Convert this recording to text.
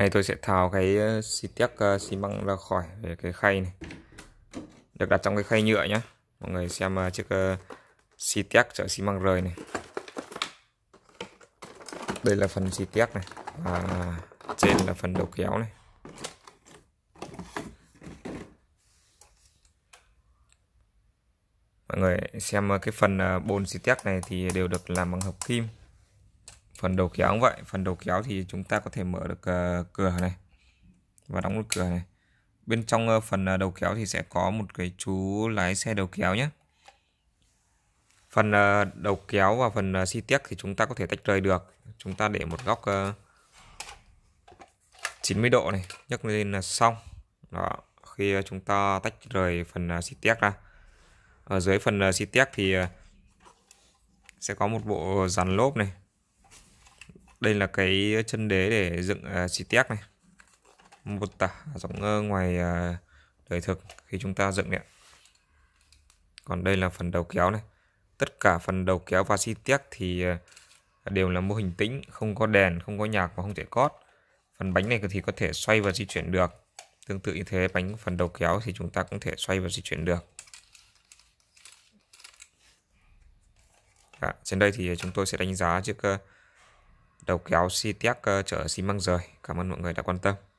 này tôi sẽ tháo cái xi tiết xi măng ra khỏi cái khay này được đặt trong cái khay nhựa nhé mọi người xem ờ, chiếc ờ, xi tiết chở xi măng rời này đây là phần xi tiết này và trên là phần đầu kéo này mọi người xem ờ, cái phần bồn xi tiết này thì đều được làm bằng hợp kim phần đầu kéo cũng vậy phần đầu kéo thì chúng ta có thể mở được uh, cửa này và đóng được cửa này bên trong uh, phần uh, đầu kéo thì sẽ có một cái chú lái xe đầu kéo nhé phần uh, đầu kéo và phần uh, xi thì chúng ta có thể tách rời được chúng ta để một góc uh, 90 độ này nhấc lên là xong đó khi chúng ta tách rời phần xi tiết ra ở dưới phần xi tiết thì sẽ có một bộ dàn lốp này đây là cái chân đế để dựng uh, xì này một tả giống uh, ngoài uh, đời thực khi chúng ta dựng này còn đây là phần đầu kéo này tất cả phần đầu kéo và xi tét thì à, đều là mô hình tĩnh không có đèn không có nhạc và không thể cót phần bánh này thì có thể xoay và di chuyển được tương tự như thế bánh phần đầu kéo thì chúng ta cũng thể xoay và di chuyển được à, trên đây thì chúng tôi sẽ đánh giá chiếc đầu kéo si tiắc ờ, chở xi măng rời cảm ơn mọi người đã quan tâm